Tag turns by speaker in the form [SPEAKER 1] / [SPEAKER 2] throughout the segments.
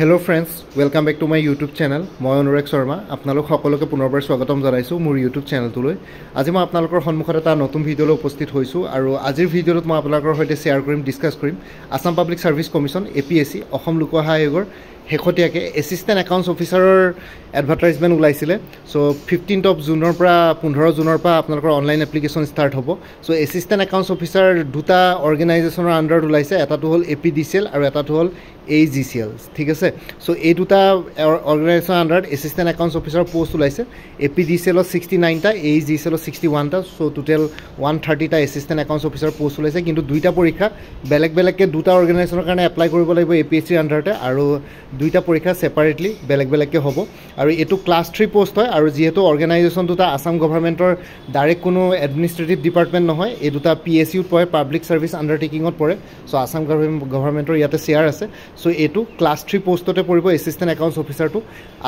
[SPEAKER 1] hello' friends welcome back to my YouTube channel মই অনুৰাগ শৰ্মা আপোনালোক সকলোকে পুনৰবাৰ স্বাগতম জনাইছোঁ মোৰ ইউটিউব চেনেলটোলৈ আজি মই আপোনালোকৰ সন্মুখত এটা নতুন ভিডিঅ'লৈ উপস্থিত হৈছোঁ আৰু আজিৰ ভিডিঅ'টোত মই আপোনালোকৰ সৈতে শ্বেয়াৰ কৰিম ডিছকাছ কৰিম Assam public service commission A P S C Assam লোক আয়োগৰ শেহতীয়াকৈ এছিষ্টেণ্ট একাউণ্টছ অফিচাৰৰ এডভাৰটাইজমেণ্ট ওলাইছিলে চ' ফিফটিনথ অফ জুনৰ পৰা পোন্ধৰ জুনৰ পৰা আপোনালোকৰ অনলাইন এপ্লিকেশ্যন ষ্টাৰ্ট হ'ব চ' এচিষ্টেণ্ট একাউণ্টছ অফিচাৰ দুটা অৰ্গেনাইজেশ্যনৰ আণ্ডাৰত ওলাইছে এটাটো হ'ল A P D C L আৰু এটাটো হ'ল এ জি চি এল ঠিক আছে চ' এই দুটা অৰ্গেনাইজেশ্যনৰ আণ্ডাৰত এচিষ্টেণ্ট একাউণ্টছ অফিচাৰ পোষ্ট ওলাইছে এ পি ডি চি এলত ছিক্সটি নাইনটা এ জি চি এলত ছিক্সটি ওৱানটা চ' টোটেল ওৱান থাৰ্টিটা এচিষ্টেণ্ট একাউণ্টছ অফিচাৰৰ পোষ্ট ওলাইছে কিন্তু দুইটা পৰীক্ষা বেলেগ বেলেগকৈ দুটা অৰ্গেনাইজেশ্যনৰ কাৰণে এপ্লাই কৰিব লাগিব এ পি এছ চিৰ আণ্ডাৰতে আৰু দুইটা পৰীক্ষা ছেপাৰেটলি বেলেগ বেলেগকৈ হ'ব আৰু আৰু এইটো ক্লাছ থ্ৰী পষ্ট হয় আৰু যিহেতু অৰ্গেনাইজেশ্যন দুটা আছাম গভৰ্ণমেণ্টৰ ডাইৰেক্ট কোনো এডমিনিষ্ট্ৰেটিভ ডিপাৰ্টমেণ্ট নহয় এই দুটা পি এছ ইউত পৰে পাব্লিক ছাৰ্ভিচ আণ্ডাৰটেকিঙত পৰে চ' আছাম গভৰ্ণমেণ্টৰ ইয়াতে চেয়াৰ আছে চ' এইটো ক্লাছ থ্ৰী পষ্টতে পৰিব এচিষ্টেণ্ট একাউণ্টছ অফিচাৰটো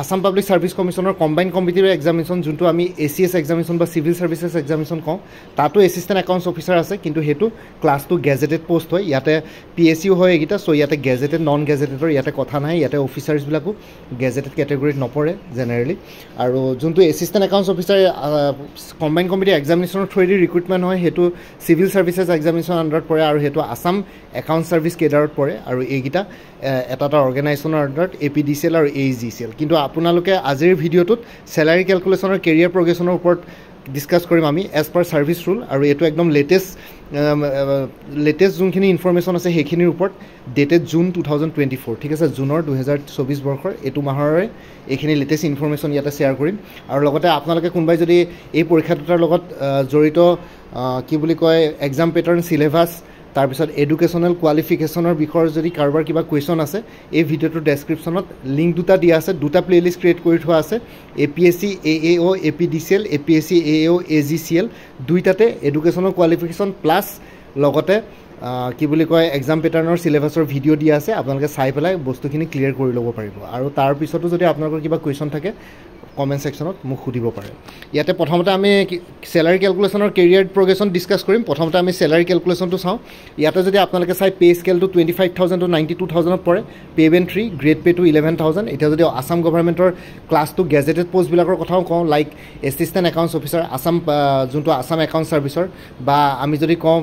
[SPEAKER 1] আছাম পাব্লিক ছাৰ্ভিচ কমিশ্যনৰ কম্বাইন কম্পিটিভ এক্সামিশ্যন যোনটো আমি এ চি এছ এক্সামিশ্যন বা চিভিল চাৰ্ভিচেছ এক্সামিশ্যন কওঁ তাতো এছিষ্টেণ্ট একাউণ্টছ অফিচাৰ আছে কিন্তু সেইটো ক্লাছটো গেজেটেড পষ্ট হয় ইয়াতে পি এছ ইউ হয় এইকেইটা চ' ইয়াতে গেজেটেড নন গেজেটেডৰ ইয়াতে কথা নাই ইয়াতে অফিচাৰ্ছবিলাকো গেজেটেড কেটেগৰীত নপৰে জেনেৰেলি আৰু যোনটো assistant accounts officer combine committee এক্সামিনেশ্যনৰ থ্ৰুৱেদি ৰিক্ৰুটমেণ্ট হয় সেইটো চিভিল ছাৰ্ভিচেছ এক্সামিনেশ্যন আণ্ডাৰত পৰে আৰু সেইটো আছাম একাউণ্ট ছাৰ্ভিচ কেডাৰত পৰে আৰু এইকেইটা এটা এটা অৰ্গেনাইজেশ্যনৰ আণ্ডাৰত A P D C L আৰু এইচ জি চি এল কিন্তু আপোনালোকে আজিৰ ভিডিঅ'টোত চেলাৰী কেলকুলেশ্যনৰ কেৰিয়াৰ প্ৰগেশ্যনৰ ওপৰত ডিছকাছ কৰিম আমি এজ পাৰ ছাৰ্ভিচ ৰুল আৰু এইটো একদম লেটেষ্ট লেটেষ্ট um, uh, যোনখিনি ইনফৰমেশ্যন আছে সেইখিনিৰ ওপৰত dated June two thousand twenty four ঠিক আছে জুনৰ দুহেজাৰ চৌবিছ বৰ্ষৰ এইটো মাহৰে এইখিনি লেটেষ্ট ইনফৰ্মেশ্যন ইয়াতে শ্বেয়াৰ কৰিম আৰু লগতে আপোনালোকে কোনোবাই যদি এই পৰীক্ষা দুটাৰ লগত জড়িত কি বুলি কয় এক্সাম পেটাৰ্ণ ছিলেবাছ তাৰপিছত এডুকেশ্যনেল কোৱালিফিকেশ্যনৰ বিষয়ৰ যদি কাৰোবাৰ কিবা কুৱেশ্যন আছে এই ভিডিঅ'টোৰ ডেছক্ৰিপশ্যনত লিংক দুটা দিয়া আছে দুটা প্লে'লিষ্ট ক্ৰিয়েট কৰি থোৱা আছে A P S C A A O' A P D C L A P S C A O' A G C L দুইটাতে এডুকেশ্যনৰ কোৱালিফিকেশ্যন প্লাছ লগতে কি বুলি কয় এক্সাম পেটাৰ্ণৰ চিলেবাছৰ ভিডিঅ' দিয়া আছে আপোনালোকে চাই পেলাই বস্তুখিনি ক্লিয়াৰ কৰি ল'ব পাৰিব আৰু তাৰপিছতো যদি আপোনালোকৰ কিবা কুৱেশ্যন থাকে কমেণ্ট ছেকশ্যনত মোক সুধিব পাৰে ইয়াতে প্ৰথমতে আমি চেলাৰী কেলকুলেশ্যনৰ কেৰিয়াৰ প্ৰগ্ৰেছন ডিছকাছ কৰিম প্ৰথমতে আমি চেলাৰী কেলকুলেশ্যনটো চাওঁ ইয়াতে যদি আপোনালোকে চাই পে' স্কেলটো twenty five thousand two ninety two থাউজেণ্ডত পৰে payment three grade pay' two eleven thousand এতিয়া যদি আছাম গভৰ্ণমেণ্টৰ ক্লাছ টু গেজেটেড পষ্টবিলাকৰ কথাও কওঁ like assistant accounts officer Assam যোনটো আছাম একাউণ্ট ছাৰ্ভিচৰ বা আমি যদি কওঁ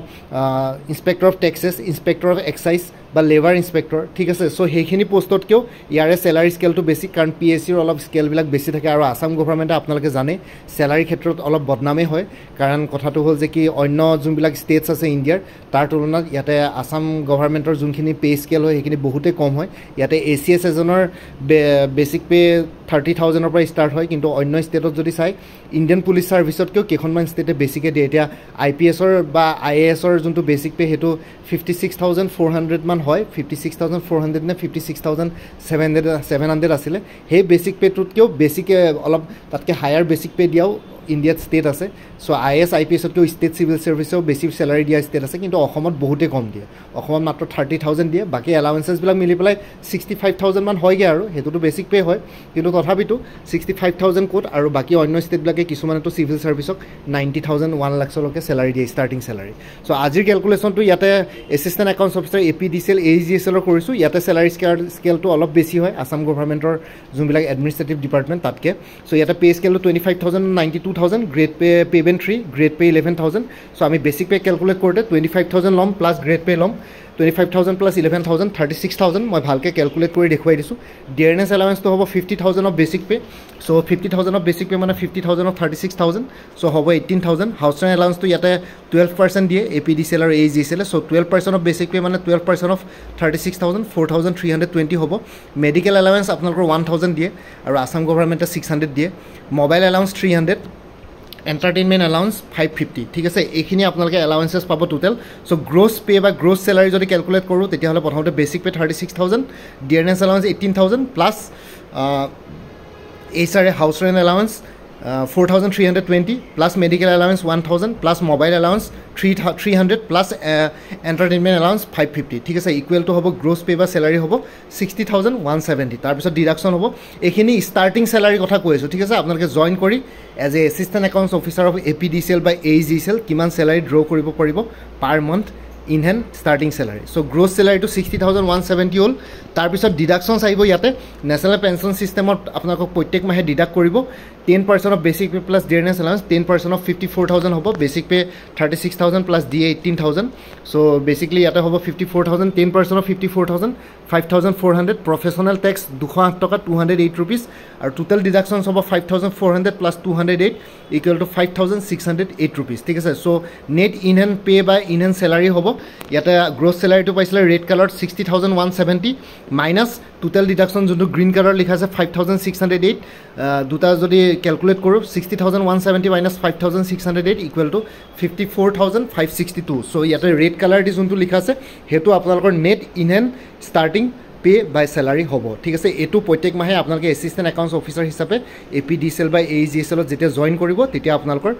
[SPEAKER 1] inspector of taxes inspector of excise বা লেবাৰ ইনস্পেক্টৰ ঠিক আছে চ' সেইখিনি পষ্টতকৈও ইয়াৰে চেলাৰী স্কেলটো বেছি কাৰণ পি এছ চিৰ অলপ স্কেলবিলাক বেছি থাকে আৰু আছাম গভৰ্ণমেণ্টে আপোনালোকে জানে চেলাৰীৰ ক্ষেত্ৰত অলপ বদনামেই হয় কাৰণ কথাটো হ'ল যে কি অন্য যোনবিলাক ষ্টেটছ আছে ইণ্ডিয়াৰ তাৰ তুলনাত ইয়াতে আছাম গভৰ্ণমেণ্টৰ যোনখিনি পে' স্কেল হয় সেইখিনি বহুতেই কম হয় ইয়াতে এ চি এছ এজনৰ বে বেচিক পে' থাৰ্টি থাউজেণ্ডৰ পৰা ষ্টাৰ্ট হয় কিন্তু অন্য ষ্টেটত যদি চাই ইণ্ডিয়ান পুলিচ ছাৰ্ভিচতকৈও কেইখনমান ষ্টেটে বেছিকৈ দিয়ে এতিয়া আই পি এছৰ বা আই এ এছৰ যোনটো বেছিক পে' সেইটো ফিফটি ছিক্স থাউজেণ্ড ফ'ৰ হাণ্ড্ৰেডমান হয় fifty six thousand four hundred নে fifty six thousand seven hundred seven hundred আছিলে সেই বেছিক পে'টোতকৈও বেছিকৈ অলপ তাতকৈ হায়াৰ বেচিক পে' দিয়াও ইণ্ডিয়াত ষ্টেট আছে so' I S I P এছতো ষ্টেট চিভিল ছাৰ্ভিচেও বেছি চেলাৰী দিয়া ষ্টেট আছে কিন্তু অসমত বহুতেই কম দিয়ে অসমত মাত্ৰ থাৰ্টি থাউজেণ্ড দিয়ে বাকী এলাৱেঞ্চেছবিলাক মিলি পেলাই ছিক্সটি ফাইভ থাউজেণ্ডমান হয়গৈ আৰু সেইটোতো বেছিক পে' হয় কিন্তু তথাপিতো ছিক্সটি ফাইভ থাউজেণ্ড ক'ত আৰু বাকী অন্য ষ্টেটবিলাকে কিছুমানেতো চিভিল চাৰ্ভিছক নাইণ্টি থাউজেণ্ড ওৱান লাখলৈকে চেলাৰী দিয়ে ষ্টাৰ্টিং চেলাৰী চ' আজিৰ কেলকুলেশ্যনটো ইয়াতে assistant accounts officer A P D C L A G S এলৰ কৰিছোঁ ইয়াতে চেলাৰী স্কেল স্কেলটো অলপ বেছি হয় আছাম গভৰ্ণমেণ্টৰ যোনবিলাক এডমিনিষ্ট্ৰেটিভ ডিপাৰ্টমেণ্ট তাতকৈ চ' ইয়াতে পে' স্কেলটো twenty five thousand ninety two thousand grade pay payment three grade pay' eleven thousand so' আমি বেছিক পে' কেলকুলেট কৰোঁতে টুৱেণ্টি ফাইভ থাউজেণ্ড ল'ম প্লাছ গ্ৰেড পে' ল'ম twenty five thousand plus eleven thousand thirty six thousand মই ভালকৈ calculate কৰি দেখুৱাই দিছোঁ dearness এলাৱেন্সটো হ'ব fifty thousand of basic pay' so' fifty thousand of basic pay' মানে fifty thousand of thirty six thousand চ' হ'ব এইটিন থাউজেণ্ড হাউচ ৰেণ্ট এলাৱেন্সটো ইয়াতে টুৱেলভ পাৰ্চেণ্ট দিয়ে এ পি ডি এল আৰু এ জি চিলে so' twelve percent of basic pay' মানে twelve percent of thirty six thousand four thousand three hundred twenty হ'ব medical allowance আপোনালোকৰ one thousand দিয়ে আৰু আছাম গভৰ্ণমেণ্টে ছিক্স হাণ্ড্ৰেড দিয়ে mobile allowance three hundred entertainment allowance five fifty ঠিক আছে এইখিনি আপোনালোকে এলাউেন্সেছ পাব টোটেল চ' গ্ৰ'ছ পে' বা গ্ৰ'ছ চেলাৰী যদি কেলকুলেট কৰোঁ তেতিয়াহ'লে প্ৰথমতে basic pay' thirty six thousand D S allowance eighteen thousand plus H R A house rent allowance 4,320 uh, plus medical allowance 1,000 plus mobile allowance 300 plus uh, entertainment allowance 550 ঠিক আছে equal to হ'ব gross pay বা salary হ'ব sixty thousand one seventy তাৰপিছত deduction হ'ব এইখিনি starting চেলাৰীৰ কথা কৈ আছোঁ ঠিক আছে আপোনালোকে জইন কৰি as a assistant accounts officer of A P D L বা এ জি এল কিমান চেলাৰী ড্ৰ কৰিব পাৰিব per month in hand starting salary so' gross চেলাৰীটো ছিক্সটি থাউজেণ্ড ওৱান ছেভেণ্টি হ'ল তাৰপিছত ডিডাকশ্যনছ আহিব ইয়াতে নেশ্যনেল পেঞ্চন ছিষ্টেমত আপোনালোকক প্ৰত্যেক মাহে ডিডাক্ট কৰিব ten percent of basic pay plus D N ten percent of fifty four thousand হ'ব basic pay thirty six thousand plus D eighteen thousand so' basically ইয়াতে হ'ব fifty four thousand ten percent of fifty four thousand five thousand four hundred professional tax দুশ আঠ টকা two hundred eight rupees আৰু total deductions হ'ব five thousand four hundred plus two hundred eight equal to five thousand six hundred eight rupees ঠিক আছে so' net in hand pay' বা in hand salary হ'ব ইয়াতে গ্ৰছ চেলাৰীটো পাইছিলে red কালাৰত sixty thousand one seventy minus total deduction যোনটো green colour লিখা আছে five thousand six hundred eight দুটা যদি কেলকুলেট কৰোঁ sixty thousand one seventy minus five thousand six hundred eight equal to fifty four thousand five sixty two so' ইয়াতে red colour দি যোনটো লিখা আছে সেইটো আপোনালোকৰ net in hand starting pay by salary হ'ব ঠিক আছে এইটো প্ৰত্যেক মাহে আপোনালোকে এচিষ্টেণ্ট একাউণ্টছ অফিচাৰ হিচাপে A P D S L by A G S এলত যেতিয়া জইন কৰিব তেতিয়া আপোনালোকৰ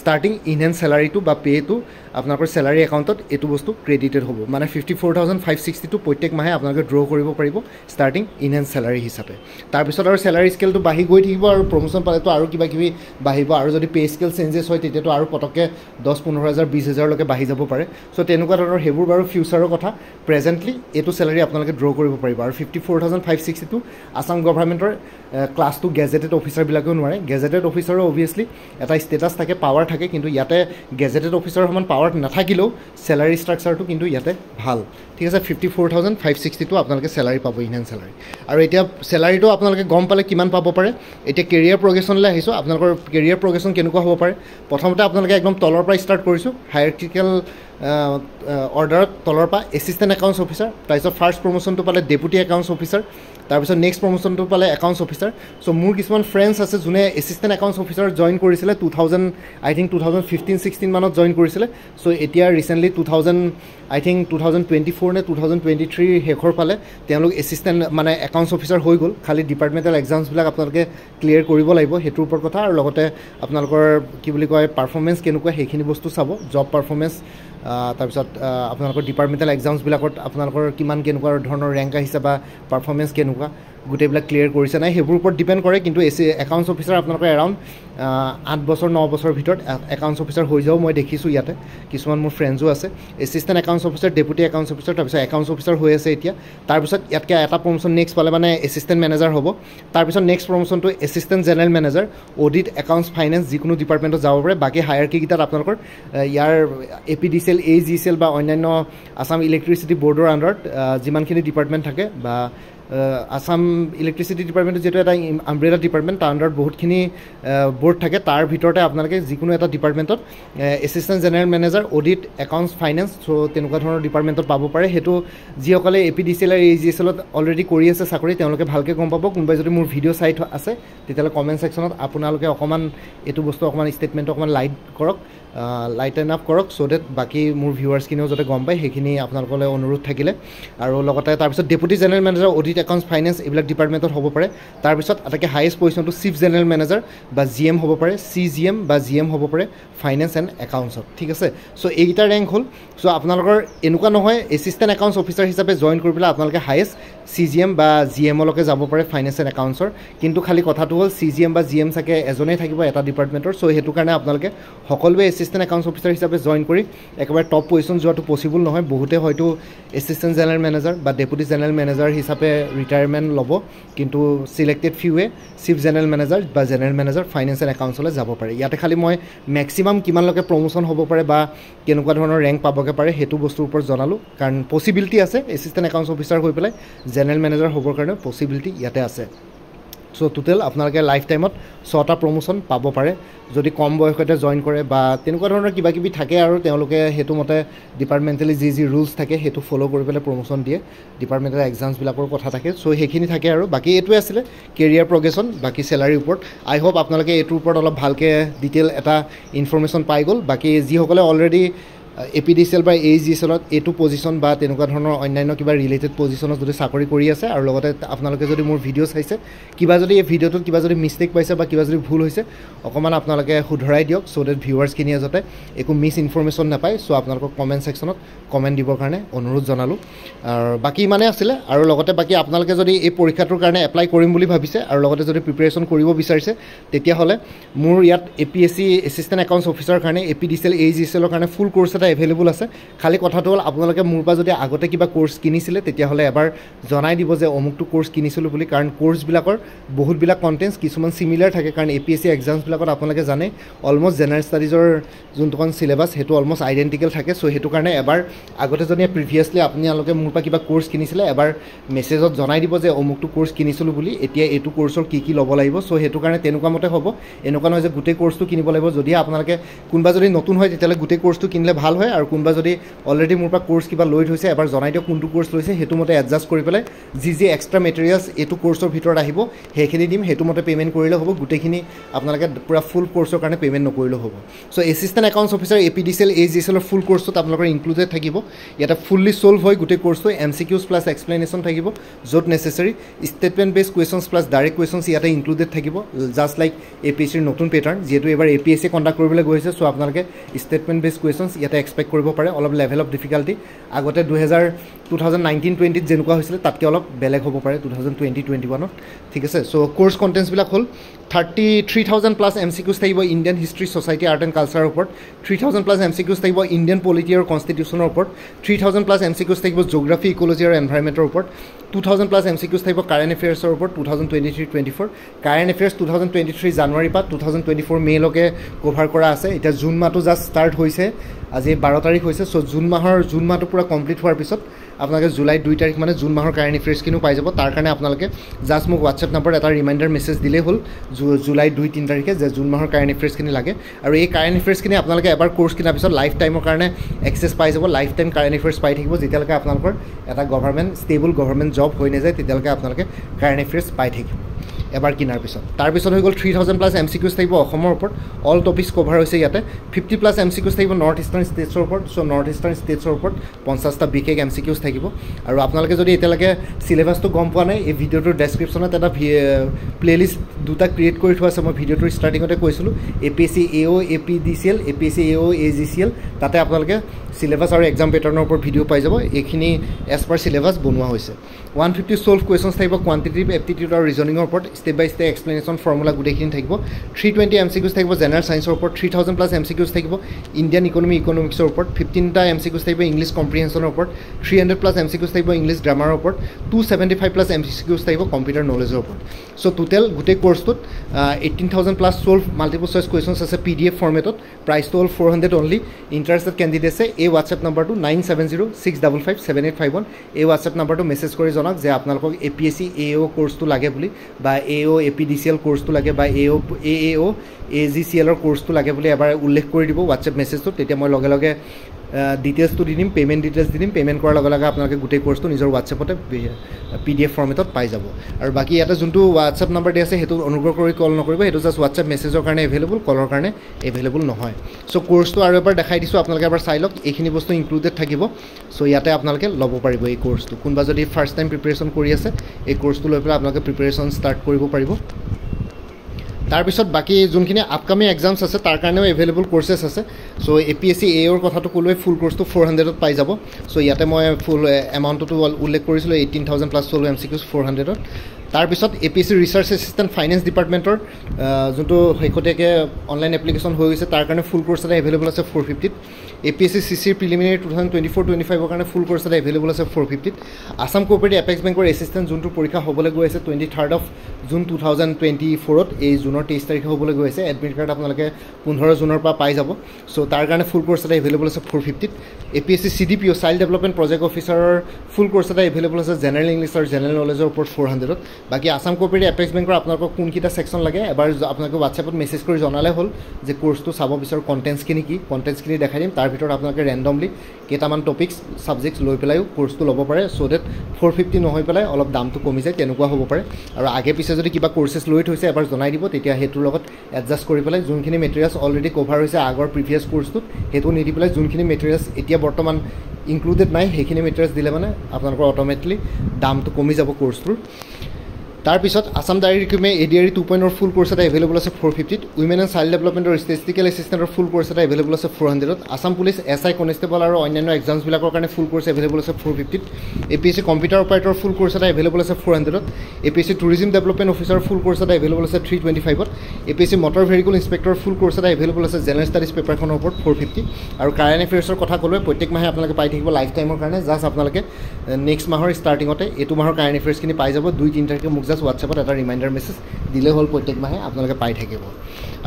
[SPEAKER 1] ষ্টাৰ্টিং ইনহেণ্ড চেলাৰীটো বা পে'টো আপোনালোকৰ চেলাৰী একাউণ্টত এইটো বস্তু ক্ৰেডিটেড হ'ব মানে ফিফটি ফ'ৰ থাউজেণ্ড ফাইভ ছিক্সটিটো প্ৰত্যেক মাহে আপোনালোকে ড্ৰ' কৰিব পাৰিব ষ্টাৰ্টিং ইনহেণ্ড চেলাৰী হিচাপে তাৰপিছত আৰু চেলাৰী স্কেলটো বাঢ়ি গৈ থাকিব আৰু প্ৰমোশ্যন পালেতো আৰু কিবা কিবি বাঢ়িব আৰু যদি পে' স্কেল চেঞ্জেছ হয় তেতিয়াতো আৰু পটককৈ দহ পোন্ধৰ হাজাৰ বিছ হাজাৰলৈকে বাঢ়ি যাব পাৰে চ' তেনেকুৱা ধৰণৰ সেইবোৰ বাৰু ফিউচাৰৰ কথা প্ৰেজেণ্টলি এইটো চেলাৰী আপোনালোকে ড্ৰ' কৰিব পাৰিব পাৰিব আৰু ফিফটি ফ'ৰ থাউজেণ্ড ফাইভ ছিক্সটিটো আছাম গভৰ্মেণ্টৰ ক্লাছটো গেজেটেড অফিচাৰবিলাকেও নোৱাৰে গেজেটেড অফিচাৰৰ অভিয়াছলি এটা ষ্টেটাছ থাকে পাৱাৰ থাকে কিন্তু ইয়াতে গেজেটেড অফিচাৰৰ সমান পাৱাৰ নাথাকিলেও চেলাৰী ষ্ট্ৰাকচাৰটো কিন্তু ইয়াতে ভাল ঠিক আছে ফিফটি ফ'ৰ থাউজেণ্ড ফাইভ ছিক্সটিটো আপোনালোকে চেলাৰী পাব ইনহেন চেলাৰী আৰু এতিয়া চেলাৰীটো আপোনালোকে গম পালে কিমান পাব পাৰে এতিয়া কেৰিয়াৰ প্ৰগেশ্যনলৈ আহিছোঁ আপোনালোকৰ কেৰিয়াৰ প্ৰগেশ্যন কেনেকুৱা হ'ব পাৰে প্ৰথমতে আপোনালোকে একদম তলৰ পৰা ষ্টাৰ্ট কৰিছোঁ হায়াৰ্টিকেল অৰ্ডাৰত তলৰ পৰা এচিষ্টেণ্ট একাউণ্টছ অফিচাৰ তাৰপিছত ফাৰ্ষ্ট প্ৰমোশ্যনটো পালে ডেপুটি একাউণ্টছ অফিচাৰ তাৰপিছত নেক্সট প্ৰমোশ্যনটো পালে একাউণ্টছ অফিচাৰ চ' মোৰ কিছুমান ফ্ৰেণ্ডছ আছে যোনে এচিষ্টেণ্ট একাউণ্টছ অফিচাৰ জইন কৰিছিলে two thousand I think two thousand fifteen sixteen মানত জইন কৰিছিলে চ' এতিয়া recently two thousand I think two thousand twenty four নে টু থাউজেণ্ড টুৱেণ্টি থ্ৰী শেষৰ ফালে তেওঁলোক এচিষ্টেণ্ট মানে একাউণ্টছ অফিচাৰ হৈ গ'ল খালী ডিপাৰ্টমেণ্টেল এক্সামছবিলাক আপোনালোকে ক্লিয়াৰ কৰিব লাগিব সেইটোৰ ওপৰত কথা আৰু লগতে আপোনালোকৰ কি বুলি কয় পাৰফৰ্মেঞ্চ কেনেকুৱা সেইখিনি বস্তু চাব জব পাৰফৰ্মেঞ্চ তাৰপিছত আপোনালোকৰ ডিপাৰ্টমেণ্টেল এক্সামছবিলাকত আপোনালোকৰ কিমান কেনেকুৱা ধৰণৰ ৰেংক আহিছে বা পাৰফৰ্মেঞ্চ কেনেকুৱা গোটেইবিলাক ক্লিয়াৰ কৰিছে নাই সেইবোৰ ওপৰত ডিপেণ্ড কৰে কিন্তু এ চি একাউণ্টছ অফিচাৰ আপোনালোকে এৰাউণ্ড আঠ বছৰ ন বছৰৰ ভিতৰত একাউণ্টছ অফিচাৰ হৈ যাওঁ মই দেখিছোঁ ইয়াতে কিছুমান মোৰ ফ্ৰেণ্ডছো আছে assistant accounts officer deputy accounts officer তাৰপিছত একাউণ্টছ অফিচাৰ হৈ আছে এতিয়া তাৰপিছত ইয়াতকৈ এটা প্ৰমোশ্যন নেক্সট পালে মানে এচিষ্টেণ্ট মেনেজাৰ হ'ব তাৰপিছত নেক্সট প্ৰমোশ্যনটো assistant general manager audit accounts finance যিকোনো ডিপাৰ্টমেণ্টত যাব পাৰে বাকী হায়াৰ কেইকেইটাত আপোনালোকৰ ইয়াৰ A P D C L A G C L বা অন্যান্য আছাম ইলেক্ট্ৰিচিটি বৰ্ডৰ আণ্ডাৰত যিমানখিনি ডিপাৰ্টমেণ্ট থাকে বা আসাম ইলেক্ট্ৰিচিটি ডিপাৰ্টমেন্ট যিহেতু এটা আমব্ৰেলা ডিপাৰ্টমেণ্ট তাৰ আণ্ডাৰত বহুতখিনি বৰ্ড থাকে তাৰ ভিতৰতে আপোনালোকে যিকোনো এটা ডিপাৰ্টমেণ্টত assistant general manager audit accounts finance so' তেনেকুৱা ধৰণৰ ডিপাৰ্টমেণ্টত পাব পাৰে সেইটো যিসকলে A A P D C L G S এলত অলৰেডি কৰি আছে চাকৰি তেওঁলোকে ভালকৈ গম পাব কোনোবাই যদি মোৰ ভিডিঅ' চাই সাইট আছে তেতিয়াহ'লে কমেণ্ট ছেকশ্যনত আপোনালোকে অকণমান এইটো বস্তু অকণমান স্টেটমেন্ট অকণমান লাইট কৰক লাইট এন আপ কৰক সো ডেট বাকী মোৰ ভিউয়াৰ্সখিনিও যাতে গম পায় সেইখিনি আপোনালোকলৈ অনুৰোধ থাকিলে আৰু লগতে তাৰপিছত deputy general manager audit accounts finance এইবিলাক ডিপাৰ্টমেণ্টত হ'ব পাৰে তাৰপিছত আটাইতকৈ হায়েষ্ট পজিশ্যনটো চিফ জেনেৰেল মেনেজাৰ বা জি এম হ'ব পাৰে চি জি এম বা জি এম হ'ব পাৰে ফাইনেন্স এণ্ড একাউণ্টছত ঠিক আছে চ' এইকেইটা ৰেংক হ'ল চ' আপোনালোকৰ এনেকুৱা নহয় এচিষ্টেণ্ট একাউণ্টছ অফিচাৰ হিচাপে জইন কৰি পেলাই আপোনালোকে হায়েষ্ট চি জি এম বা জি এমলৈকে যাব পাৰে ফাইনেন্স এণ্ড একাউণ্টছৰ কিন্তু খালী কথাটো হ'ল চি জি এম বা জি এম চাগে এজনেই থাকিব এটা ডিপাৰ্টমেণ্টৰ চ' সেইটো কাৰণে আপোনালোকে সকলোৱে এচিষ্টেণ্ট একাউণ্টছ অফিচাৰ হিচাপে জইন কৰি একেবাৰে টপ পজিশ্যন যোৱাটো পচিবল নহয় বহুতে হয়তো এচিষ্টেণ্ট জেনেৰেল মেনেজাৰ বা ডেপুটি জেনেৰেল মেনেজাৰ হিচাপে ৰিটায়াৰমেণ্ট ল'ব কিন্তু চিলেক্টেড ফিউৱে চিফ জেনেৰেল মেনেজাৰ বা জেনেৰেল মেনেজাৰ ফাইনেন্সিয়েল একাউণ্টছলৈ যাব পাৰে ইয়াতে খালি মই মেক্সিমাম কিমানলৈকে প্ৰমোশ্যন হ'ব পাৰে বা কেনেকুৱা ধৰণৰ ৰেংক পাবগৈ পাৰে সেইটো বস্তুৰ ওপৰত জনালোঁ কাৰণ পচিবিলিটি আছে এচিষ্টেণ্ট একাউণ্টছ অফিচাৰ হৈ পেলাই জেনেৰেল মেনেজাৰ হ'বৰ কাৰণে পচিবিলিটি ইয়াতে আছে চ' টোটেল আপোনালোকে লাইফ টাইমত ছটা প্ৰমোশ্যন পাব পাৰে যদি কম বয়সতে জইন কৰে বা তেনেকুৱা ধৰণৰ কিবা কিবি থাকে আৰু তেওঁলোকে সেইটো মতে ডিপাৰ্টমেণ্টেলি যি যি ৰুলছ থাকে সেইটো ফ'ল' কৰি পেলাই প্ৰমোশ্যন দিয়ে ডিপাৰ্টমেণ্টেল এক্সামছবিলাকৰ কথা থাকে চ' সেইখিনি থাকে আৰু বাকী এইটোৱে আছিলে কেৰিয়াৰ প্ৰগেশ্যন বাকী চেলাৰীৰ ওপৰত আই হোপ আপোনালোকে এইটোৰ ওপৰত অলপ ভালকৈ ডিটেইল এটা ইনফৰ্মেশ্যন পাই গ'ল বাকী যিসকলে already A P D C L বা এইচ ডি চেলত এইটো পজিশ্যন বা তেনেকুৱা ধৰণৰ অন্যান্য কিবা ৰিলেটেড পজিশ্যনত যদি চাকৰি কৰি আছে আৰু লগতে আপোনালোকে যদি মোৰ ভিডিঅ' চাইছে কিবা যদি এই ভিডিঅ'টোত কিবা যদি মিষ্টেক পাইছে বা কিবা যদি ভুল হৈছে অকণমান আপোনালোকে শুধৰাই দিয়ক চ' ডেট ভিউৱাৰ্ছখিনিয়ে যাতে একো মিছ ইনফৰ্মেশ্যন নাপায় চ' আপোনালোকক কমেণ্ট ছেকশ্যনত কমেণ্ট দিবৰ কাৰণে অনুৰোধ জনালোঁ আৰু বাকী ইমানেই আছিলে আৰু লগতে বাকী আপোনালোকে যদি এই পৰীক্ষাটোৰ কাৰণে এপ্লাই কৰিম বুলি ভাবিছে আৰু লগতে যদি প্ৰিপেৰেশ্যন কৰিব বিচাৰিছে তেতিয়াহ'লে মোৰ ইয়াত A P S C assistant accounts অফিচাৰৰ কাৰণে A P D C L H D C এলৰ কাৰণে ফুল কোৰ্চ এটা এটা এভেইলেবল আছে খালি কথাটো হ'ল আপোনালোকে মোৰ পৰা যদি আগতে কিবা কোৰ্চ কিনিছিলে তেতিয়াহ'লে এবাৰ জনাই দিব যে অমুকটো কোৰ্চ কিনিছিলোঁ বুলি কাৰণ কোৰ্চবিলাকৰ বহুতবিলাক কণ্টেণ্টছ কিছুমান চিমিলাৰ থাকে কাৰণ এ পি এছ চি এক্সামছবিলাকত আপোনালোকে জানে অলমষ্ট জেনেৰেল ষ্টাডিজৰ যোনটোকণ চিলেবাছ সেইটো অলমষ্ট আইডেণ্টিকেল থাকে চ' সেইটো কাৰণে এবাৰ আগতে যদি প্ৰিভিয়াছলি আপোনালোকে মোৰ পৰা কিবা কোৰ্চ কিনিছিলে এবাৰ মেছেজত জনাই দিব যে অমুকটো কোৰ্চ কিনিছিলোঁ বুলি এতিয়া এইটো কোৰ্চৰ কি কি ল'ব লাগিব চ' সেইটো কাৰণে তেনেকুৱা মতে হ'ব এনেকুৱা নহয় যে গোটেই কোৰ্চটো কিনিব লাগিব যদিহে আপোনালোকে কোনোবা যদি নতুন হয় তেতিয়াহ'লে গোটেই কোৰ্চটো কিনিলে ভাল হয় আৰু কোনোবা যদি অলৰেডি মোৰ পৰা কোৰ্চ কিবা লৈ থৈছে এবাৰ জনাই দিয়ক কোনটো কোৰ্চ লৈছে সেইটো মতে এডজাষ্ট কৰি পেলাই যি যি এক্সট্ৰা মেটেৰিয়েলছ এইটো কোৰ্চৰ ভিতৰত আহিব সেইখিনি দিম সেইটো মতে পে'মেণ্ট কৰিলেও হ'ব গোটেইখিনি আপোনালোকে পূৰা ফুল কোৰ্চৰ কাৰণে পে'মেণ্ট নকৰিলেও হ'ব so' assistant accounts officer A P D C L A G C এলৰ ফুল কোৰ্চটোত আপোনালোকৰ ইনক্লুডেড থাকিব ইয়াতে ফুল্লি চল্ভ হয় গোটেই কোৰ্চটো M C Qs plus explanation থাকিব য'ত necessary statement base questions plus direct questions ইয়াতে ইনক্লুডেড থাকিব just like A P S চিৰ নতুন পেটাৰ্ণ যিহেতু এইবাৰ A P S C conduct কৰিবলৈ গৈছে চ' আপোনালোকে ষ্টেটমেণ্ট বেছ কুৱেশ্যনছ ইয়াতে এক্সপেক্ট কৰিব পাৰে অলপ লেভেল অফ ডিফিকাল্টি আগতে দুহেজাৰ টু থাউজেণ্ড নাইনটিন টুৱেণ্টিত যেনেকুৱা হৈছিলে তাতকৈ অলপ বেলেগ হ'ব পাৰে টু থাউজেণ্ড টুৱেণ্টি টুৱেণ্টি ওৱানত ঠিক আছে চ' কৰ্চ কণ্টেণ্টছবিলাক হ'ল thirty three thousand plus M C Qs থাকিব Indian history society art and কালচাৰৰ ওপৰত three thousand plus M C Qs থাকিব ইণ্ডিয়ান পলিটি আৰু কনষ্টিটিউশ্যনৰ ওপৰত three thousand plus M C Qs থাকিব জগ্ৰাফি ইক'লজি আৰু এনভাইৰমেণ্টৰ ওপৰত two thousand plus M C Qs থাকিব কাৰেণ্ট এফেয়াৰ্ছৰ ওপৰত two thousand twenty three twenty four current affairs two thousand twenty three জানুৱাৰীৰ পৰা টু থাউজেণ্ড টুৱেণ্টি ফ'ৰ মে'লৈকে কভাৰ কৰা আছে এতিয়া জুন মাহটো জাষ্ট ষ্টাৰ্ট হৈছে আজি বাৰ তাৰিখ হৈছে চ' জুন মাহৰ জুন মাহটো পূৰা কমপ্লিট হোৱাৰ পিছত আপোনালোকে জুলাই দুই তাৰিখ মানে জুন মাহৰ কাৰেণ্ট ইফেয়াৰ্ছখিনিও পাই যাব তাৰ কাৰণে আপোনালোকে জাষ্ট মোক হোৱাটছএপ নম্বৰত এটা ৰিমাইণ্ডাৰ মেছেজ দিলেই হ'ল জু জুলাই দুই তিনি তাৰিখে যে জুন মাহৰ কাৰেণ্ট ইফেয়াৰ্ছখিনি লাগে আৰু এই কাৰেণ্ট ইফেয়াৰ্ছখিনি আপোনালোকে এবাৰ কোৰ্চ কিনাৰ পিছত লাইফ টাইমৰ কাৰণে এক্সেছ পাই যাব লাইফ টাইম কাৰেণ্ট এফেয়াৰ্ছ পাই থাকিব যেতিয়ালৈকে আপোনালোকৰ এটা গভৰ্ণমেণ্ট ষ্টেবল গভৰ্ণমেণ্ট জব হৈ নাযায় তেতিয়ালৈকে আপোনালোকে কাৰেণ্ট এফেয়াৰ্ছ পাই থাকিব এবাৰ কিনাৰ পিছত তাৰপিছত হৈ গ'ল three thousand plus M C Qs থাকিব অসমৰ ওপৰত অল টপিকছ কভাৰ হৈছে ইয়াতে fifty plus M C Qs থাকিব নৰ্থ ইষ্টাৰ্ণ ষ্টেটছৰ ওপৰত চ' নৰ্থ ইষ্টাৰ্ণ ষ্টেটছৰ ওপৰত পঞ্চাছটা বিশেষ এম চি কিউজ থাকিব আৰু আপোনালোকে যদি এতিয়ালৈকে চিলেবাছটো গম পোৱা নাই এই ভিডিঅ'টোৰ ডেছক্ৰিপশ্যনত এটা প্লে'লিষ্ট দুটা ক্ৰিয়েট কৰি থোৱা আছে মই ভিডিঅ'টোৰ ষ্টাৰ্টিঙতে কৈছিলোঁ A P S C A O' A P D C L A P S C A O' A G C L তাতে আপোনালোকে চিলেবাছ আৰু এক্সাম পেটাৰ্ণৰ ওপৰত ভিডিঅ' পাই যাব এইখিনি এজ পাৰ চিলেবাছ বনোৱা হৈছে ওৱান ফিফটি চ'ল্ভ কুৱেশ্যনছ থাকিব কোৱান্টিটিভ এপ্টিটিউড আৰু ৰিজনিঙৰ ওপৰত step by step explanation formula গোটেইখিনি থাকিব three twenty M C C Qs থাকিব জেনেৰেল চাইন্সৰ ওপৰত three thousand plus M C Qs থাকিব ইণ্ডিয়ান ইকনমি ইকনমিক্সৰ ওপৰত ফিফটিনটা এম চি চিকিউজ থাকিব ইংলিছ কম্প্ৰিহেনশ্যনৰ ওপৰত three hundred plus M C Qs থাকিব ইংলিছ গ্ৰামাৰৰ ওপৰত two seventy five plus M C C Qs থাকিব কম্পিউটাৰ নলেজৰ ওপৰত চ' টোটেল গোটেই কোৰ্চটোত eighteen thousand plus twelve multiple choice question আছে পি ডি এফ ফৰ্মেটত প্ৰাইচটো হ'ল ফ'ৰ হাণ্ড্ৰেড অনলি ইণ্টাৰেষ্টেড কেণ্ডিডেটছে এই হোৱাটছএপ নম্বৰটো nine seven zero' six double five seven eight five one এই হোৱাটছএপ নম্বৰটো মেছেজ কৰি জনাওক যে আপোনালোকক A P S C A O' কোৰ্চটো লাগে বুলি বা A O' A P D C L কৰ্চটো লাগে বা A O' A A O' A G C এলৰ ক'ৰ্চটো লাগে বুলি এবাৰ উল্লেখ কৰি দিব হোৱাটছএপ মেছেজটোত তেতিয়া মই লগে লগে ডিটেইলছটো দি দিম পে'মেণ্ট ডিটেইলছ দি দিম পে'মেণ্ট কৰাৰ লগে লগে আপোনালোকে গোটেই কোৰ্চটো নিজৰ হোৱাটছএপতে পি ডি এফ ফৰ্মেটত পাই যাব আৰু বাকী ইয়াতে যোনটো হোৱাটছএপ নাম্বাৰ দি আছে সেইটো অনুগ্ৰহ কৰি কল নকৰিব সেইটো জাষ্ট হোৱাটছএপ মেছেজৰ কাৰণে এভেইলেবল কলৰ কাৰণে এভেইলেবল নহয় ছ' কোৰ্চটো আৰু এবাৰ দেখাই দিছোঁ আপোনালোকে এবাৰ চাই লওক এইখিনি বস্তু ইনক্লুডেড থাকিব ছ' ইয়াতে আপোনালোকে ল'ব পাৰিব এই কোৰ্চটো কোনোবা যদি ফাৰ্ষ্ট টাইম প্ৰিপেৰেশ্যন কৰি আছে এই কোৰ্চটো লৈ পেলাই আপোনালোকে প্ৰিপেৰেশ্যন ষ্টাৰ্ট কৰিব পাৰিব তাৰপিছত বাকী যোনখিনি আপকামিং এক্সামছ আছে তাৰ কাৰণেও এভেইলেবল কোৰ্চেছ আছে so' A P S C এৰ কথাটো ক'লোৱেই ফুল কোৰ্চটো ফ'ৰ হাণ্ড্ৰেডত পাই যাব চ' ইয়াতে মই ফুল এমাউণ্টটো উল্লেখ কৰিছিলোঁ এইটিন থাউজেণ্ড প্লাছ চলোঁ এম চি কিউজ ফ'ৰ হাণ্ড্ৰেডত তাৰপিছত A P C research assistant finance ডিপাৰ্টমেণ্টৰ যোনটো শেহতীয়াকৈ অনলাইন এপ্লিকেশ্যন হৈ গৈছে তাৰ কাৰণে ফুল কোৰ্চ এটা এভেইলেবল আছে ফ'ৰ ফিফটিত এ পি এছ চি চিৰ preliminary two thousand twenty four twenty ফাইভৰ কাৰণে ফুল কৰ্চ এটা এভেইলেবল আছে ফ'ৰ ফিফটিত আছাম কপাৰেটিভ এপেক্স বেংকৰ এছিষ্টেণ্ট যোনটো পৰীক্ষা হ'বলৈ গৈ আছে twenty third of June two thousand twenty ফ'ৰত এই জুনৰ তেইছ তাৰিখে হ'বলৈ গৈ আছে এডমিট কাৰ্ড আপোনালোকে পোন্ধৰ জুনৰ পৰা পাই যাব চ' তাৰ কাৰণে ফুল কৰ্চ এটা এভেইলেবল আছে ফ'ৰ ফিফটিত A P S C D P O' child development project অফিচাৰৰ ফুল কৰ্চ এটা এভেইলেবল আছে জেনেৰেল ইংলিছ আৰু জেনেৰেল নলেজৰ ওপৰত ফ'ৰ হাণ্ড্ৰেডত বাকী আছাম কপাৰেটিভ এপেক্স বেংকৰ আপোনালোকক কোনকেইটা ছেকশ্যন লাগে এবাৰ আপোনালোকে হোৱাটছএপত মেছেজ কৰি জনালে হ'ল যে কৰ্চটো চাব বিচাৰোঁ কণ্টেণ্টছখিনি কি কণ্টেণ্টছখিনি দেখাই দিম তাৰ তাৰ ভিতৰত আপোনালোকে ৰেণ্ডমলি কেইটামান টপিক্স ছাবজেক্টছ লৈ পেলাইও কোৰ্চটো ল'ব পাৰে চ' ডেট ফ'ৰ ফিফটি নহৈ পেলাই অলপ দামটো কমি যায় তেনেকুৱা হ'ব পাৰে আৰু আগে পিছে যদি কিবা কোৰ্চেছ লৈ থৈছে এবাৰ জনাই দিব তেতিয়া সেইটোৰ লগত এডজাষ্ট কৰি পেলাই যোনখিনি মেটেৰিয়েলছ অলৰেডি কভাৰ হৈছে আগৰ প্ৰিভিয়াছ কোৰ্চটোত সেইটো নিদি পেলাই যোনখিনি মেটেৰিয়েলছ এতিয়া বৰ্তমান ইনক্লুডেড নাই সেইখিনি মেটেৰিয়েলছ দিলে মানে আপোনালোকৰ অট'মেটিকলি দামটো কমি যাব কোৰ্চটোৰ তাৰপিছত Assam direct recruitment A D R two পইণ্টৰ ফুল কোৰ্চ এটা এভেলেবল আছে ফ'ৰ ফিফটিত উইমেন এণ্ড চাইল্ড ডেভেলপমেণ্টৰ ষ্টেটিকেল এছিষ্টেণ্টৰ ফুল কোৰ্চ এটা এভেলেবল আছে ফ'ৰ হাণ্ড্ৰেডত Assam police S I constable আৰু অন্যান্য এক্সামছবিলাকৰ কাৰণে ফুল কোৰ্চ এভেলেবল আছে ফ'ৰ ফিফটিত A P S C computer operator full course এটা এভেলেবল আছে ফ'ৰ হাণ্ড্ৰেডত A P S C tourism development officer full course এটা এভেলেবল আছে থ্ৰী টুৱেণ্টি ফাইভত A P S C motor vehicle inspector full course এটা available আছে general studies পেপাৰখনৰ ওপৰত ফ'ৰ ফিফটি আৰু কাৰেণ্ট এফেয়াৰ্ছৰ কথা ক'লোৱে প্ৰত্যেক মাহে আপোনালোকে পাই থাকিব লাইফ টাইমৰ কাৰণে জাষ্ট আপোনালোকে নেক্সট মাহৰ ষ্টাৰ্টিঙতে এইটো মাহৰ কাৰেণ্ট এফেয়াৰ্ছখিনি পাই যাব দুই তিনি তাৰিখে মোক জাষ্ট হোৱাটছএপত এটা ৰিমাইণ্ডাৰ মেছেজ দিলে হ'ল প্ৰত্যেক মাহে আপোনালোকে পাই থাকিব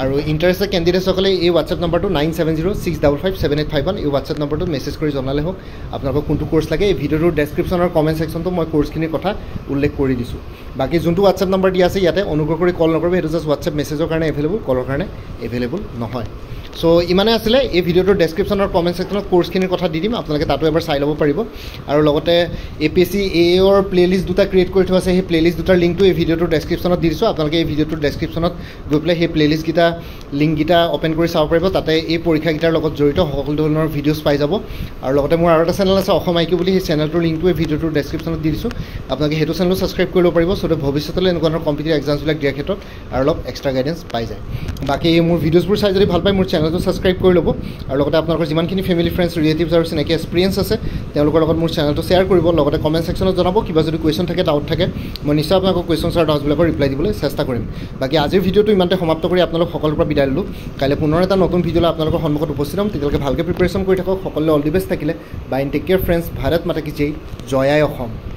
[SPEAKER 1] আৰু ইণ্টাৰেষ্টেড কেণ্ডিডেটছসকলে এই হোৱাটছএপ নম্বৰটো nine seven zero' six double five seven eight five one এই হোৱাটছএপ নম্বৰটোত মেছেজ কৰি জনালে হওক আপোনালোকক কোনটো কৰ্চ লাগে এই ভিডিঅ'টোৰ ডেছক্ৰিপশ্যনৰ কমেণ্ট ছেকশ্যনটো মই কৰ্চখিনিৰ কথা উল্লেখ কৰি দিছোঁ বাকী যোনটো হোৱাটছএপ নম্বৰ দিয়া আছে ইয়াতে অনুগ্ৰহ কৰি কল নকৰিব সেইটো জাষ্ট হোৱাটছএপ মেছেজৰ কাৰণে এভেইলেবল কলৰ কাৰণে এভেইলেবল নহয় চ' ইমানে আছিলে এই ভিডিঅ'টোৰ ডেছক্ৰিপশ্যন আৰু কমেণ্ট ছেকশ্যনত কোৰ্চখিনিৰ কথা দি দিম আপোনালোকে তাতো এবাৰ চাই ল'ব পাৰিব আৰু লগতে এ পি এছ চি এৰ প্লে'লিষ্ট দুটা ক্ৰিয়েট কৰি থোৱা আছে সেই প্লে'লিষ্ট দুটাৰ লিংকটো এই ভিডিঅ'টোৰ ডেছক্ৰিপশ্যনত দি দিছোঁ আপোনালোকে এই ভিডিঅ'টোৰ ডেছক্ৰিপশ্যনত গৈ পেলাই সেই প্লে'লিষ্টকেইটা লিংককেইটা অ'পেন কৰি চাব পাৰিব তাতে এই পৰীক্ষাকেইটাৰ লগত জড়িত সকলো ধৰণৰ ভিডিঅ'ছ পাই যাব আৰু লগতে মোৰ আৰু এটা চেনেল আছে অসম আইকিউ বুলি সেই চেনেলটোৰ লিংকটো এই ভিডিঅ'টোৰ ডেছক্ৰিপশ্যনত দি দিছোঁ আপোনালোকে সেইটো চেনেলো ছাবস্ক্ৰাইব কৰিব পাৰিব চ'তে ভৱিষ্যতলৈ এনেকুৱা ধৰণৰ কম্পিটিভ এক্সামছবিলাক দিয়াৰ ক্ষেত্ৰত আৰু অলপ এক্সট্ৰা গাইডেঞ্চ পাই যায় বাকী মোৰ ভিডিঅ'ছবোৰ চাই যদি ভাল পায় মোৰ চেনেল চেনেলটো ছাবস্ক্ৰাইব কৰি ল'ব আৰু লগতে আপোনালোকৰ যিমানখিনি ফেমিলি ফ্ৰেণ্ডছ ৰিলেটিভছ আৰু চিনাকি এক্সপিৰিয়েঞ্চ আছে তেওঁলোকৰ লগত মোৰ চেনেলটো শ্বেয়াৰ কৰিব লগতে কমেণ্ট ছেকশ্যনত জনাব কিবা যদি কুৱেশ্যন থাকে ডাউট থাকে মই নিশ্চয় আপোনালোকৰ কুৱেশ্যনছ আৰু ডাউটছবিলাকৰ ৰিপ্লাই দিবলৈ চেষ্টা কৰিম বাকী আজিৰ ভিডিঅ'টো ইমানতে সমাপ্ত কৰি আপোনালোক সকলোৰ পৰা বিদায় ল'লোঁ কাইলৈ পুনৰ এটা নতুন ভিডিঅ'লৈ আপোনালোকৰ সন্মুখত উপস্থিত হ'ম তেতিয়ালৈকে ভালকৈ প্ৰিপেৰেশ্যন কৰি থাকক সকলোৱে অল দি বেষ্ট থাকিলে bye and take care friends Bharat মাতাকি জেই জয়াই অসম